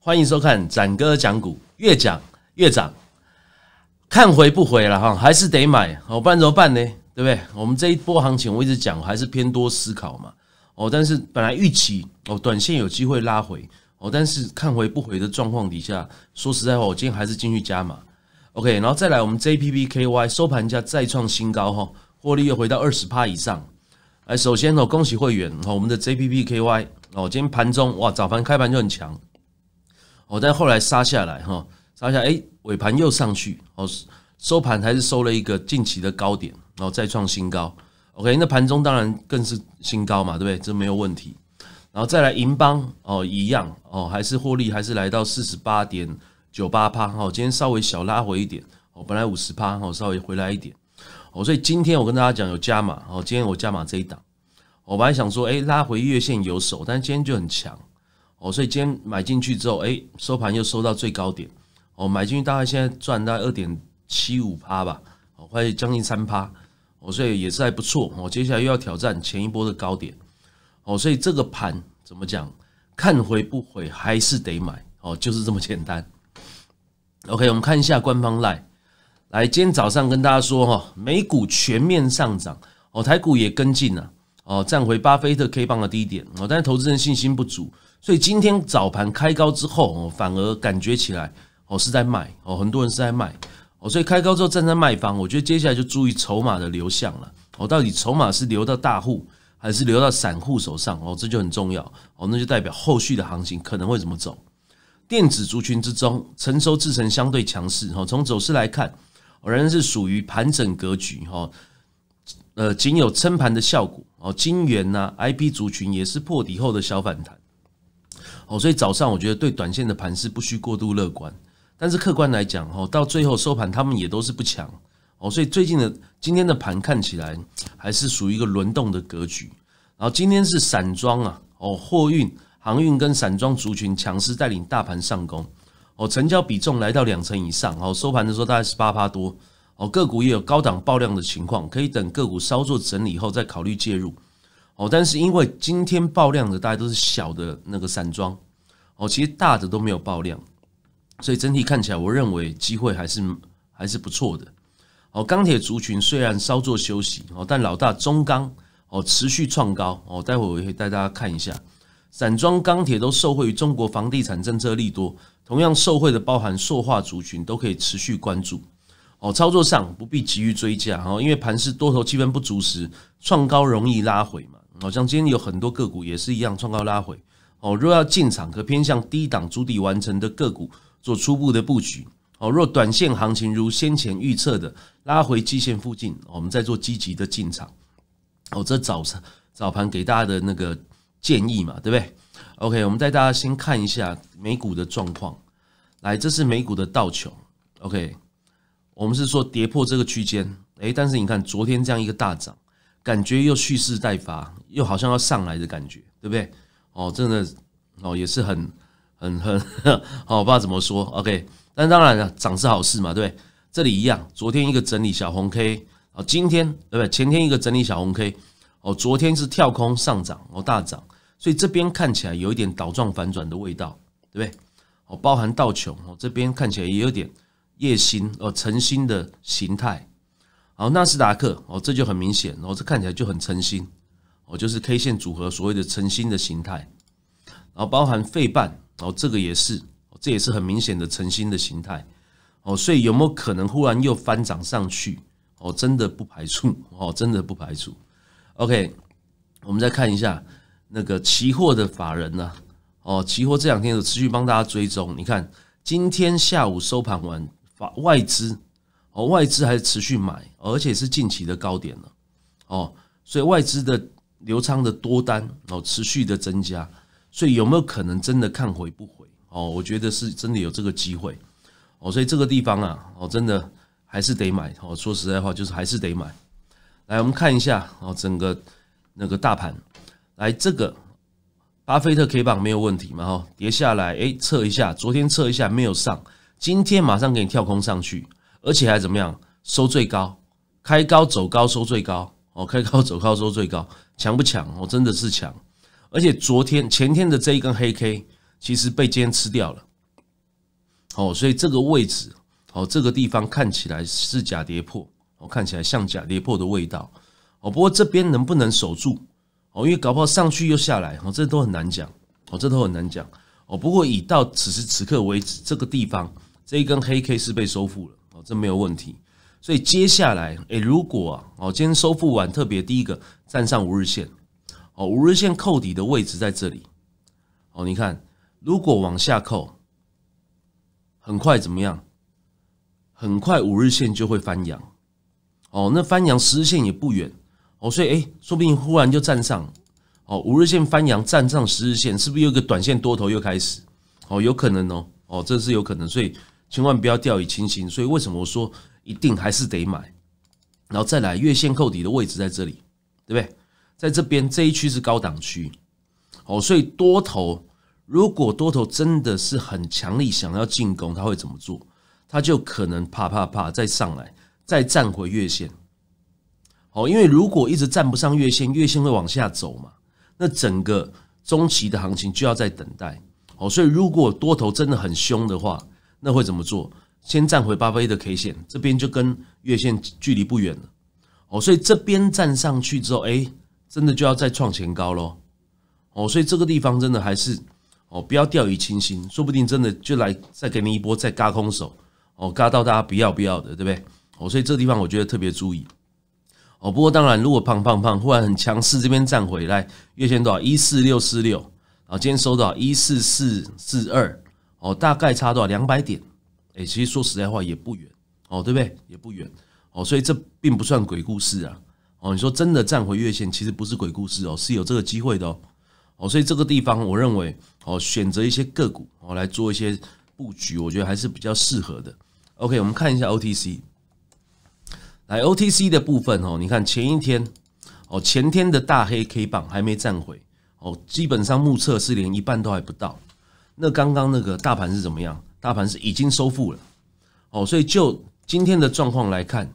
欢迎收看展哥讲股，越讲越涨。看回不回了哈，还是得买哦，怎么办呢，对不对？我们这一波行情，我一直讲还是偏多思考嘛哦。但是本来预期哦，短线有机会拉回哦，但是看回不回的状况底下，说实在话，我今天还是进去加码。OK，然后再来我们 JPPKY 收盘价再创新高哈，获利又回到二十趴以上。哎，首先呢，恭喜会员哈，我们的 JPPKY 哦，今天盘中哇，早盘开盘就很强，哦，但后来杀下来哈，杀下哎，尾盘又上去，哦，收盘还是收了一个近期的高点，然后再创新高。OK，那盘中当然更是新高嘛，对不对？这没有问题。然后再来银邦哦，一样哦，还是获利还是来到四十八点。九八趴哈，今天稍微小拉回一点，我本来五十趴我稍微回来一点，哦，所以今天我跟大家讲有加码，哦，今天我加码这一档，我本来想说，哎，拉回月线有手，但今天就很强，哦，所以今天买进去之后，哎，收盘又收到最高点，哦，买进去大概现在赚到二点七五趴吧，哦，快将近三趴，哦，所以也是还不错，哦，接下来又要挑战前一波的高点，哦，所以这个盘怎么讲，看回不回还是得买，哦，就是这么简单。OK，我们看一下官方 line，来，今天早上跟大家说哈，美股全面上涨，哦，台股也跟进了哦，站回巴菲特 K 棒的低点哦，但是投资人信心不足，所以今天早盘开高之后，反而感觉起来哦是在卖哦，很多人是在卖哦，所以开高之后站在卖方，我觉得接下来就注意筹码的流向了，哦，到底筹码是流到大户还是流到散户手上哦，这就很重要哦，那就代表后续的行情可能会怎么走。电子族群之中，成熟制成相对强势，哈，从走势来看，仍然是属于盘整格局，哈，呃，仅有撑盘的效果，哦，金元呐，IP 族群也是破底后的小反弹，哦，所以早上我觉得对短线的盘势不需过度乐观，但是客观来讲，哈，到最后收盘他们也都是不强，哦，所以最近的今天的盘看起来还是属于一个轮动的格局，然后今天是散装啊，哦，货运。航运跟散装族群强势带领大盘上攻，哦，成交比重来到两成以上，哦，收盘的时候大概是八八多，哦，个股也有高档爆量的情况，可以等个股稍作整理后再考虑介入，哦，但是因为今天爆量的大家都是小的那个散装，哦，其实大的都没有爆量，所以整体看起来我认为机会还是还是不错的，哦，钢铁族群虽然稍作休息，哦，但老大中钢，哦，持续创高，哦，待会我会带大家看一下。散装钢铁都受惠于中国房地产政策利多，同样受惠的包含塑化族群都可以持续关注。哦，操作上不必急于追加，哦，因为盘势多头气氛不足时，创高容易拉回嘛。好像今天有很多个股也是一样，创高拉回。哦，若要进场，可偏向低档筑底完成的个股做初步的布局。哦，若短线行情如先前预测的拉回基线附近，我们再做积极的进场。哦，这早上早盘给大家的那个。建议嘛，对不对？OK，我们带大家先看一下美股的状况。来，这是美股的道琼。OK，我们是说跌破这个区间。哎，但是你看昨天这样一个大涨，感觉又蓄势待发，又好像要上来的感觉，对不对？哦，真的哦，也是很很很，我 不知道怎么说。OK，但当然了，涨是好事嘛，对不对？这里一样，昨天一个整理小红 K，啊，今天对不对，前天一个整理小红 K。哦，昨天是跳空上涨，哦大涨，所以这边看起来有一点倒状反转的味道，对不对？哦，包含道琼，哦这边看起来也有点夜星，哦晨星的形态。好，纳斯达克，哦这就很明显，哦这看起来就很晨星，哦就是 K 线组合所谓的晨星的形态。然后包含费半，哦这个也是，这也是很明显的晨星的形态。哦，所以有没有可能忽然又翻涨上去？哦真的不排除，哦真的不排除。OK，我们再看一下那个期货的法人呢？哦，期货这两天有持续帮大家追踪。你看，今天下午收盘完，法外资哦，外资还持续买，而且是近期的高点了哦。所以外资的流仓的多单哦，持续的增加。所以有没有可能真的看回不回？哦，我觉得是真的有这个机会哦。所以这个地方啊，哦，真的还是得买哦。说实在话，就是还是得买。来，我们看一下哦，整个那个大盘。来，这个巴菲特 K 榜没有问题嘛？哈，跌下来，哎，测一下，昨天测一下没有上，今天马上给你跳空上去，而且还怎么样？收最高，开高走高收最高，哦，开高走高收最高，强不强？我真的是强。而且昨天前天的这一根黑 K，其实被今天吃掉了。哦，所以这个位置，哦，这个地方看起来是假跌破。我看起来像假跌破的味道，哦，不过这边能不能守住？哦，因为搞不好上去又下来，哦，这都很难讲，哦，这都很难讲，哦，不过以到此时此刻为止，这个地方这一根黑 K 是被收复了，哦，这没有问题。所以接下来，诶，如果啊，哦，今天收复完，特别第一个站上五日线，哦，五日线扣底的位置在这里，哦，你看如果往下扣，很快怎么样？很快五日线就会翻阳。哦，那翻阳十日线也不远，哦，所以哎，说不定忽然就站上，哦，五日线翻阳站上十日线，是不是有个短线多头又开始？哦，有可能哦，哦，这是有可能，所以千万不要掉以轻心。所以为什么我说一定还是得买？然后再来月线扣底的位置在这里，对不对？在这边这一区是高档区，哦，所以多头如果多头真的是很强力想要进攻，他会怎么做？他就可能啪啪啪再上来。再站回月线，哦，因为如果一直站不上月线，月线会往下走嘛，那整个中期的行情就要在等待，哦，所以如果多头真的很凶的话，那会怎么做？先站回八八一的 K 线，这边就跟月线距离不远了，哦，所以这边站上去之后，哎，真的就要再创前高喽，哦，所以这个地方真的还是哦，不要掉以轻心，说不定真的就来再给你一波再嘎空手，哦，嘎到大家不要不要的，对不对？哦，所以这地方我觉得特别注意。哦，不过当然，如果胖胖胖忽然很强势，这边站回来，月线多少？一四六四六啊，今天收到一四四四二，哦，大概差多少？两百点。哎，其实说实在话也不远，哦，对不对？也不远。哦，所以这并不算鬼故事啊。哦，你说真的站回月线，其实不是鬼故事哦，是有这个机会的哦。哦，所以这个地方我认为，哦，选择一些个股哦来做一些布局，我觉得还是比较适合的。OK，我们看一下 OTC。来 OTC 的部分哦，你看前一天，哦前天的大黑 K 棒还没占回哦，基本上目测是连一半都还不到。那刚刚那个大盘是怎么样？大盘是已经收复了哦，所以就今天的状况来看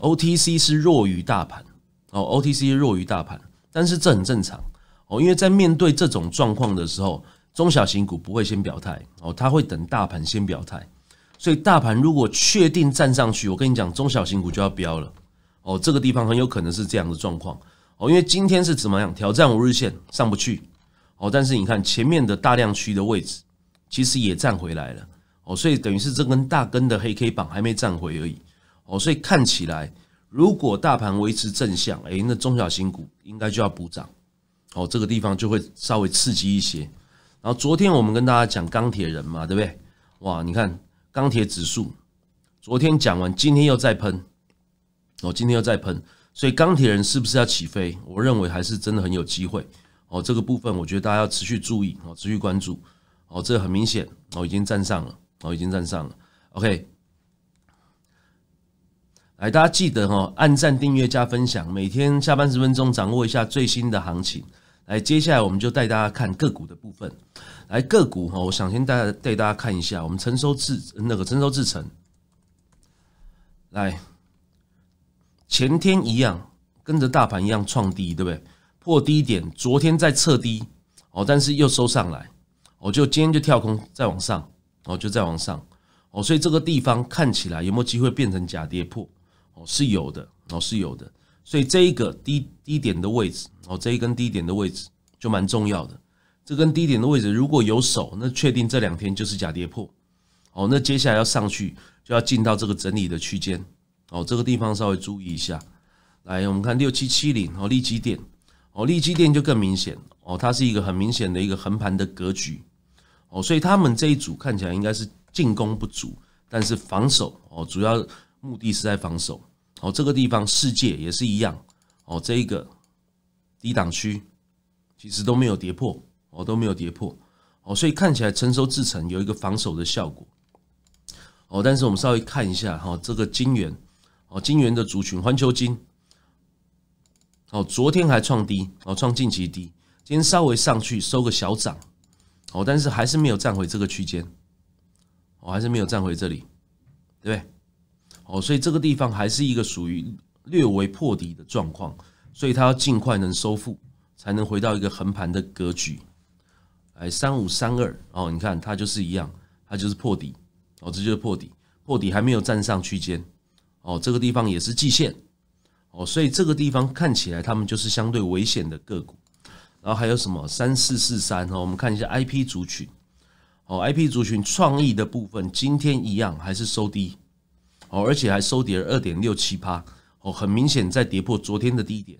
，OTC 是弱于大盘哦，OTC 弱于大盘，但是这很正常哦，因为在面对这种状况的时候，中小型股不会先表态哦，它会等大盘先表态。所以大盘如果确定站上去，我跟你讲，中小型股就要飙了哦。这个地方很有可能是这样的状况哦，因为今天是怎么样，挑战五日线上不去哦。但是你看前面的大量区的位置，其实也站回来了哦。所以等于是这根大根的黑 K 榜还没站回而已哦。所以看起来，如果大盘维持正向，哎，那中小型股应该就要补涨哦。这个地方就会稍微刺激一些。然后昨天我们跟大家讲钢铁人嘛，对不对？哇，你看。钢铁指数昨天讲完，今天又再喷，哦，今天又再喷，所以钢铁人是不是要起飞？我认为还是真的很有机会。哦，这个部分我觉得大家要持续注意，哦，持续关注，哦，这很明显，哦，已经站上了，哦，已经站上了。OK，来，大家记得哦，按赞、订阅、加分享，每天下班十分钟，掌握一下最新的行情。来，接下来我们就带大家看个股的部分。来，个股哈，我想先带带大家看一下我们成收制那个成收制程。来，前天一样，跟着大盘一样创低，对不对？破低点，昨天在测低哦，但是又收上来哦，就今天就跳空再往上哦，就再往上哦，所以这个地方看起来有没有机会变成假跌破？哦，是有的哦，是有的。所以这一个低低点的位置，哦，这一根低点的位置就蛮重要的。这根低点的位置如果有手，那确定这两天就是假跌破，哦，那接下来要上去就要进到这个整理的区间，哦，这个地方稍微注意一下。来，我们看六七七零，哦，利基点哦，利基点就更明显，哦，它是一个很明显的一个横盘的格局，哦，所以他们这一组看起来应该是进攻不足，但是防守，哦，主要目的是在防守。哦，这个地方世界也是一样。哦，这一个低档区其实都没有跌破，哦都没有跌破。哦，所以看起来成熟制成有一个防守的效果。哦，但是我们稍微看一下哈，这个金元，哦金元的族群环球金，哦昨天还创低，哦创近期低，今天稍微上去收个小涨，哦但是还是没有站回这个区间，哦还是没有站回这里，对不对？哦，所以这个地方还是一个属于略微破底的状况，所以它要尽快能收复，才能回到一个横盘的格局。哎，三五三二哦，你看它就是一样，它就是破底哦，这就是破底，破底还没有站上区间哦，这个地方也是季线哦，所以这个地方看起来他们就是相对危险的个股。然后还有什么三四四三哦，我们看一下 IP 族群哦，IP 族群创意的部分今天一样还是收低。哦，而且还收跌了二点六七趴，哦，很明显在跌破昨天的低点，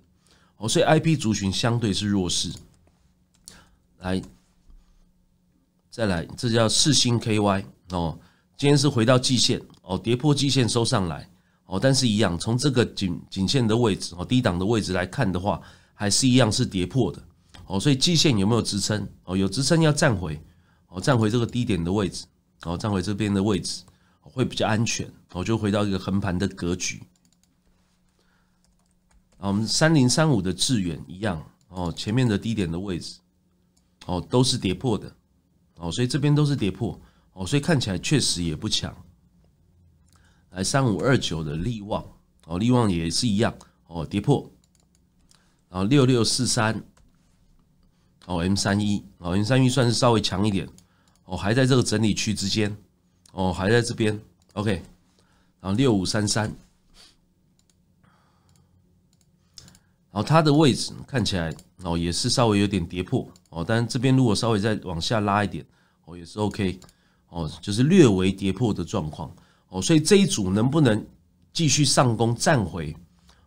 哦，所以 IP 族群相对是弱势。来，再来，这叫四星 KY 哦，今天是回到季线，哦，跌破季线收上来，哦，但是一样，从这个紧紧线的位置，哦，低档的位置来看的话，还是一样是跌破的，哦，所以季线有没有支撑？哦，有支撑要站回，哦，站回这个低点的位置，哦，站回这边的位置。会比较安全，哦，就回到一个横盘的格局。啊，我们三零三五的致远一样，哦，前面的低点的位置，哦，都是跌破的，哦，所以这边都是跌破，哦，所以看起来确实也不强。来三五二九的利旺，哦，利旺也是一样，哦，跌破。然后六六四三，哦，M 三一，哦，M 三一算是稍微强一点，哦，还在这个整理区之间。哦，还在这边，OK，然后六五三三，然后它的位置看起来哦也是稍微有点跌破哦，但是这边如果稍微再往下拉一点哦也是 OK 哦，就是略微跌破的状况哦，所以这一组能不能继续上攻站回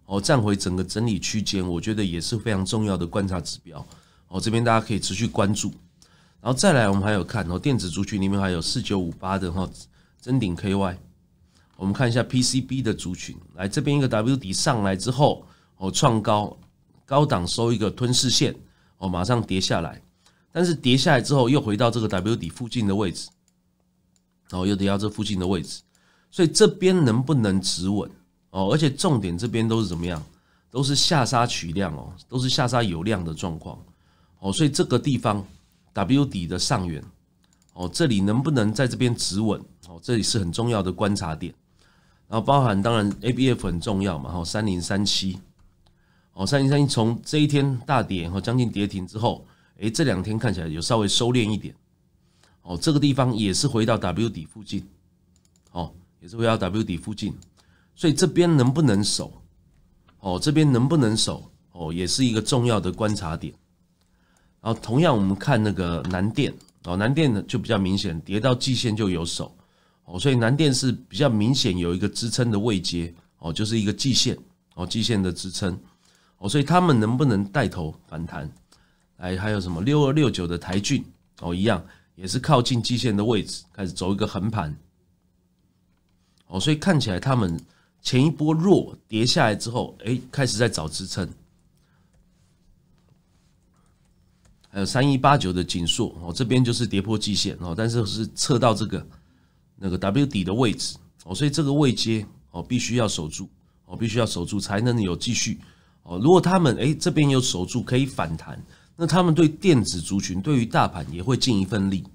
哦，站回整个整理区间，我觉得也是非常重要的观察指标哦，这边大家可以持续关注。然后再来，我们还有看，哦，电子族群里面还有四九五八的哈，真顶 KY，我们看一下 PCB 的族群，来这边一个 WD 上来之后，哦创高，高档收一个吞噬线，哦马上跌下来，但是跌下来之后又回到这个 WD 附近的位置，然后又跌到这附近的位置，所以这边能不能止稳？哦，而且重点这边都是怎么样？都是下杀取量哦，都是下杀有量的状况哦，所以这个地方。W 底的上缘，哦，这里能不能在这边止稳？哦，这里是很重要的观察点。然后包含当然 A B F 很重要嘛，哈，三零三七，哦，三零三七从这一天大跌，然后将近跌停之后，诶，这两天看起来有稍微收敛一点。哦，这个地方也是回到 W 底附近，哦，也是回到 W 底附近，所以这边能不能守？哦，这边能不能守？哦，也是一个重要的观察点。然后同样，我们看那个南电哦，南电呢就比较明显，跌到季线就有手哦，所以南电是比较明显有一个支撑的位阶哦，就是一个季线哦，季线的支撑哦，所以他们能不能带头反弹？哎，还有什么六二六九的台骏哦，一样也是靠近季线的位置开始走一个横盘哦，所以看起来他们前一波弱跌下来之后，哎，开始在找支撑。还有三一八九的紧缩哦，这边就是跌破季线哦，但是是测到这个那个 W 底的位置哦，所以这个位阶哦必须要守住哦，必须要守住才能有继续哦。如果他们哎这边有守住可以反弹，那他们对电子族群对于大盘也会尽一份力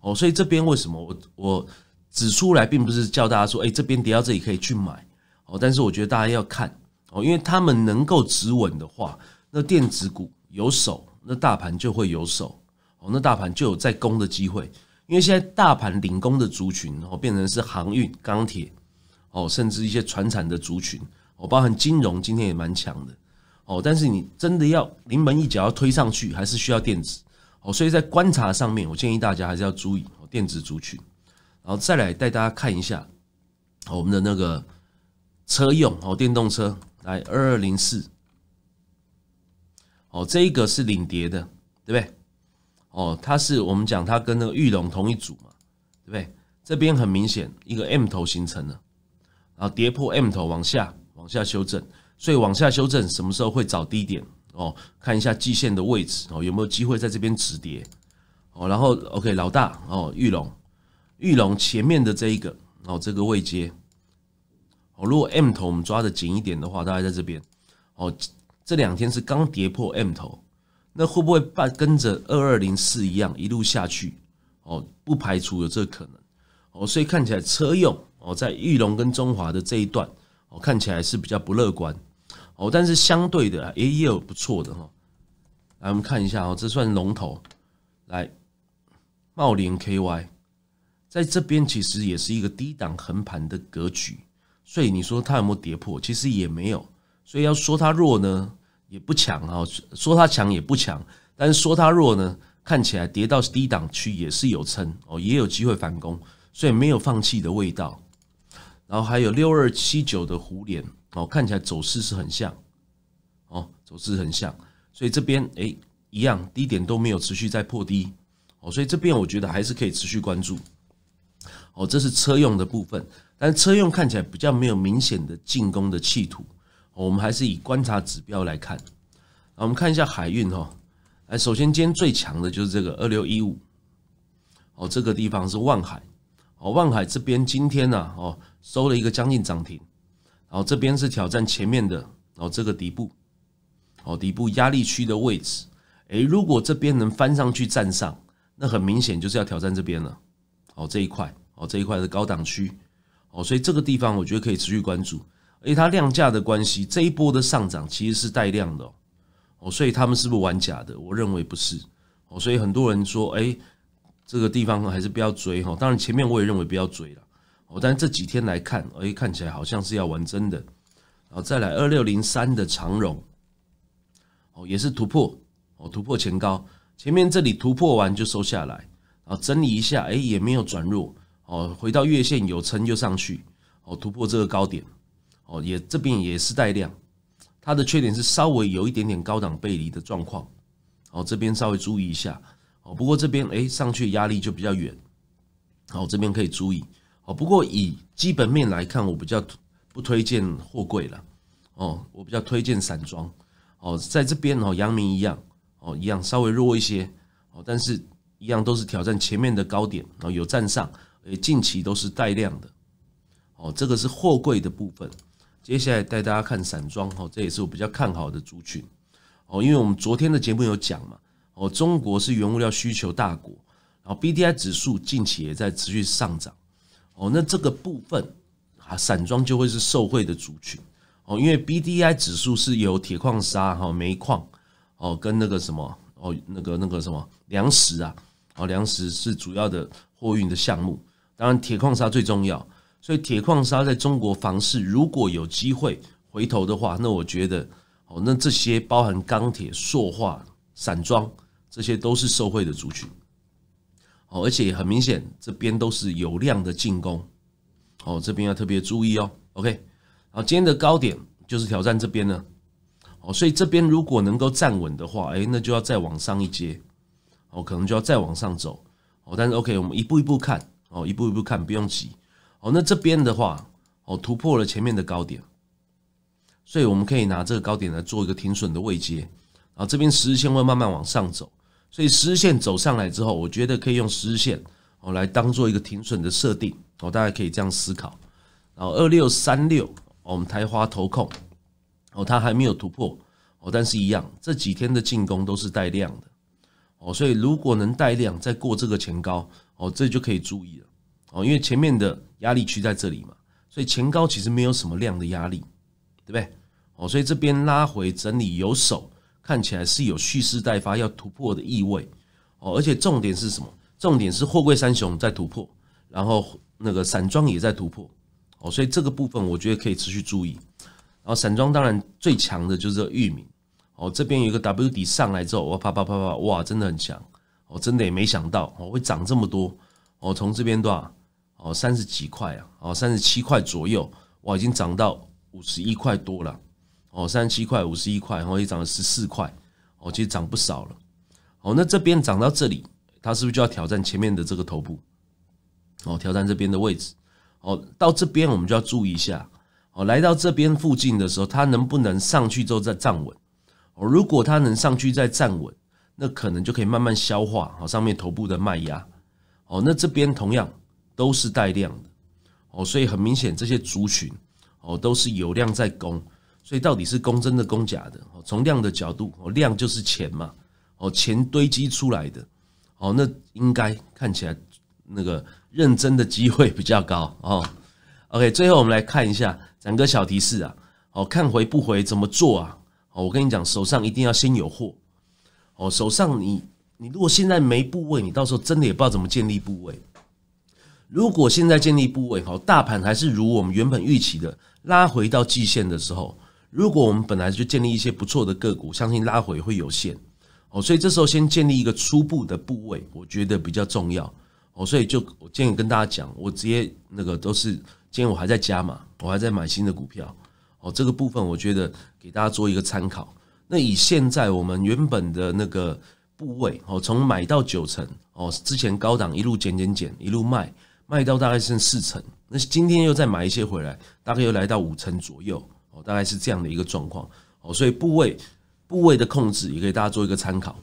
哦。所以这边为什么我我指出来，并不是叫大家说哎这边跌到这里可以去买哦，但是我觉得大家要看哦，因为他们能够止稳的话，那电子股有手。那大盘就会有手哦，那大盘就有在攻的机会，因为现在大盘领攻的族群哦，变成是航运、钢铁哦，甚至一些船产的族群哦，包含金融今天也蛮强的哦，但是你真的要临门一脚要推上去，还是需要电子哦，所以在观察上面，我建议大家还是要注意哦，电子族群，然后再来带大家看一下，我们的那个车用哦，电动车来二二零四。哦，这一个是领跌的，对不对？哦，它是我们讲它跟那个玉龙同一组嘛，对不对？这边很明显一个 M 头形成了，啊，跌破 M 头往下，往下修正，所以往下修正什么时候会找低点？哦，看一下季线的位置，哦，有没有机会在这边止跌？哦，然后 OK 老大，哦，玉龙，玉龙前面的这一个，哦，这个位阶，哦，如果 M 头我们抓的紧一点的话，大概在这边，哦。这两天是刚跌破 M 头，那会不会伴跟着二二零四一样一路下去？哦，不排除有这可能。哦，所以看起来车用哦，在玉龙跟中华的这一段哦，看起来是比较不乐观。哦，但是相对的也也有不错的哈。来，我们看一下哦，这算龙头。来，茂林 KY 在这边其实也是一个低档横盘的格局，所以你说它有没有跌破？其实也没有。所以要说它弱呢，也不强啊；说它强也不强，但是说它弱呢，看起来跌到低档区也是有撑哦，也有机会反攻，所以没有放弃的味道。然后还有六二七九的弧脸哦，看起来走势是很像哦，走势很像，所以这边哎一样低点都没有持续在破低哦，所以这边我觉得还是可以持续关注哦。这是车用的部分，但车用看起来比较没有明显的进攻的企图。我们还是以观察指标来看，那我们看一下海运哦，哎，首先今天最强的就是这个二六一五，哦，这个地方是万海，哦，万海这边今天呢，哦，收了一个将近涨停，然后这边是挑战前面的，哦，这个底部，哦，底部压力区的位置，哎，如果这边能翻上去站上，那很明显就是要挑战这边了，哦，这一块，哦，这一块是高档区，哦，所以这个地方我觉得可以持续关注。而它量价的关系，这一波的上涨其实是带量的哦，哦，所以他们是不玩假的，我认为不是哦，所以很多人说，哎，这个地方还是不要追哈。当然前面我也认为不要追了哦，但这几天来看，哎，看起来好像是要玩真的。然后再来二六零三的长荣，哦，也是突破哦，突破前高，前面这里突破完就收下来，然后整理一下，哎，也没有转弱哦，回到月线有撑就上去哦，突破这个高点。哦，也这边也是带量，它的缺点是稍微有一点点高档背离的状况，哦，这边稍微注意一下，哦，不过这边哎上去压力就比较远，哦，这边可以注意，哦，不过以基本面来看，我比较不推荐货柜了，哦，我比较推荐散装，哦，在这边哦，阳明一样，哦，一样稍微弱一些，哦，但是一样都是挑战前面的高点，然后有站上，呃，近期都是带量的，哦，这个是货柜的部分。接下来带大家看散装哈，这也是我比较看好的族群哦，因为我们昨天的节目有讲嘛，哦，中国是原物料需求大国，然后 B D I 指数近期也在持续上涨哦，那这个部分啊，散装就会是受惠的族群哦，因为 B D I 指数是由铁矿砂哈、煤矿哦跟那个什么哦那个那个什么粮食啊，哦，粮食是主要的货运的项目，当然铁矿砂最重要。所以铁矿砂在中国房市如果有机会回头的话，那我觉得哦，那这些包含钢铁、塑化、散装，这些都是受惠的族群哦。而且很明显，这边都是有量的进攻哦。这边要特别注意哦。OK，好，今天的高点就是挑战这边呢哦。所以这边如果能够站稳的话，哎，那就要再往上一阶哦，可能就要再往上走哦。但是 OK，我们一步一步看哦，一步一步看，不用急。哦，那这边的话，哦突破了前面的高点，所以我们可以拿这个高点来做一个停损的位阶。然后这边十日线会慢慢往上走，所以十日线走上来之后，我觉得可以用十日线哦来当做一个停损的设定。哦，大家可以这样思考。然后二六三六，我们台华投控，哦它还没有突破，哦但是一样，这几天的进攻都是带量的，哦所以如果能带量再过这个前高，哦这就可以注意了。哦，因为前面的压力区在这里嘛，所以前高其实没有什么量的压力，对不对？哦，所以这边拉回整理有手，看起来是有蓄势待发要突破的意味。哦，而且重点是什么？重点是货柜三雄在突破，然后那个散装也在突破。哦，所以这个部分我觉得可以持续注意。然后散装当然最强的就是域名哦，这边有一个 W 底上来之后，我啪啪啪啪，哇，真的很强。哦，真的也没想到哦会涨这么多。哦，从这边多少？哦，三十几块啊，哦，三十七块左右，哇，已经涨到五十一块多了。哦，三十七块，五十一块，然后也涨了十四块。哦，其实涨不少了。哦，那这边涨到这里，它是不是就要挑战前面的这个头部？哦，挑战这边的位置。哦，到这边我们就要注意一下。哦，来到这边附近的时候，它能不能上去之后再站稳？哦，如果它能上去再站稳，那可能就可以慢慢消化好上面头部的脉压。哦，那这边同样都是带量的，哦，所以很明显这些族群，哦，都是有量在攻，所以到底是攻真的攻假的？哦，从量的角度，哦，量就是钱嘛，哦，钱堆积出来的，哦，那应该看起来那个认真的机会比较高哦。OK，最后我们来看一下，展个小提示啊，哦，看回不回怎么做啊？哦，我跟你讲，手上一定要先有货，哦，手上你。你如果现在没部位，你到时候真的也不知道怎么建立部位。如果现在建立部位，好，大盘还是如我们原本预期的拉回到季线的时候，如果我们本来就建立一些不错的个股，相信拉回会有限哦。所以这时候先建立一个初步的部位，我觉得比较重要哦。所以就我建议跟大家讲，我直接那个都是今天我还在加嘛，我还在买新的股票哦。这个部分我觉得给大家做一个参考。那以现在我们原本的那个。部位哦，从买到九成哦，之前高档一路减减减，一路卖卖到大概剩四成，那今天又再买一些回来，大概又来到五成左右哦，大概是这样的一个状况哦，所以部位部位的控制也给大家做一个参考。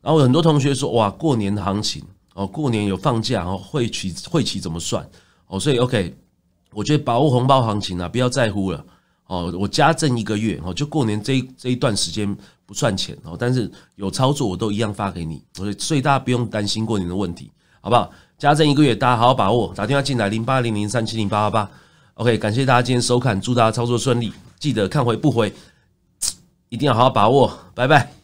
然后很多同学说哇，过年行情哦，过年有放假哦，会取会起怎么算哦？所以 OK，我觉得把握红包行情啊，不要在乎了。哦，我家政一个月哦，就过年这这一段时间不算钱哦，但是有操作我都一样发给你，所以大家不用担心过年的问题，好不好？家政一个月大家好好把握，打电话进来零八零零三七零八八八，OK，感谢大家今天收看，祝大家操作顺利，记得看回不回，一定要好好把握，拜拜。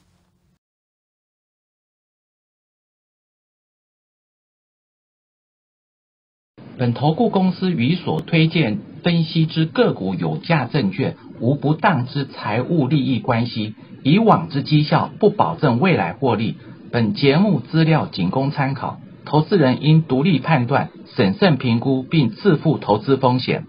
本投顾公司与所推荐分析之个股有价证券无不当之财务利益关系，以往之绩效不保证未来获利。本节目资料仅供参考，投资人应独立判断、审慎评估并自负投资风险。